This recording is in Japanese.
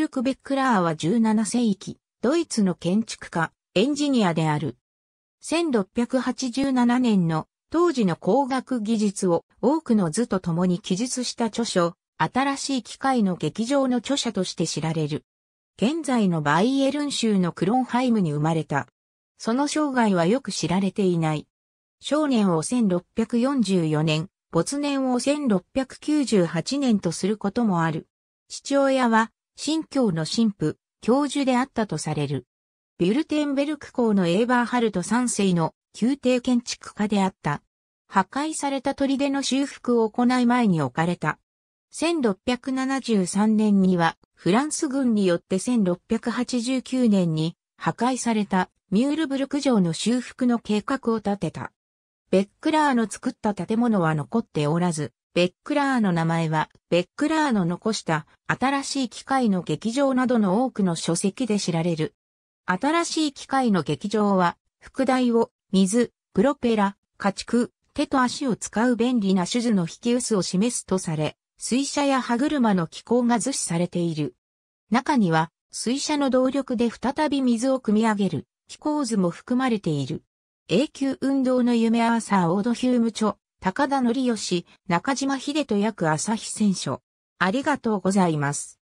ルク・ベックラーは17世紀、ドイツの建築家、エンジニアである。1687年の当時の工学技術を多くの図と共に記述した著書、新しい機械の劇場の著者として知られる。現在のバイエルン州のクロンハイムに生まれた。その生涯はよく知られていない。少年を1644年、没年を1698年とすることもある。父親は新教の神父、教授であったとされる。ビュルテンベルク校のエーバーハルト3世の宮廷建築家であった。破壊された砦の修復を行い前に置かれた。1673年にはフランス軍によって1689年に破壊されたミュールブルク城の修復の計画を立てた。ベックラーの作った建物は残っておらず、ベックラーの名前は、ベックラーの残した新しい機械の劇場などの多くの書籍で知られる。新しい機械の劇場は、副題を水、プロペラ、家畜、手と足を使う便利な手術の引き薄を示すとされ、水車や歯車の機構が図示されている。中には、水車の動力で再び水を汲み上げる、機構図も含まれている。永久運動の夢アーサー・オードヒューム著、高田則義、中島秀人役朝日選書。ありがとうございます。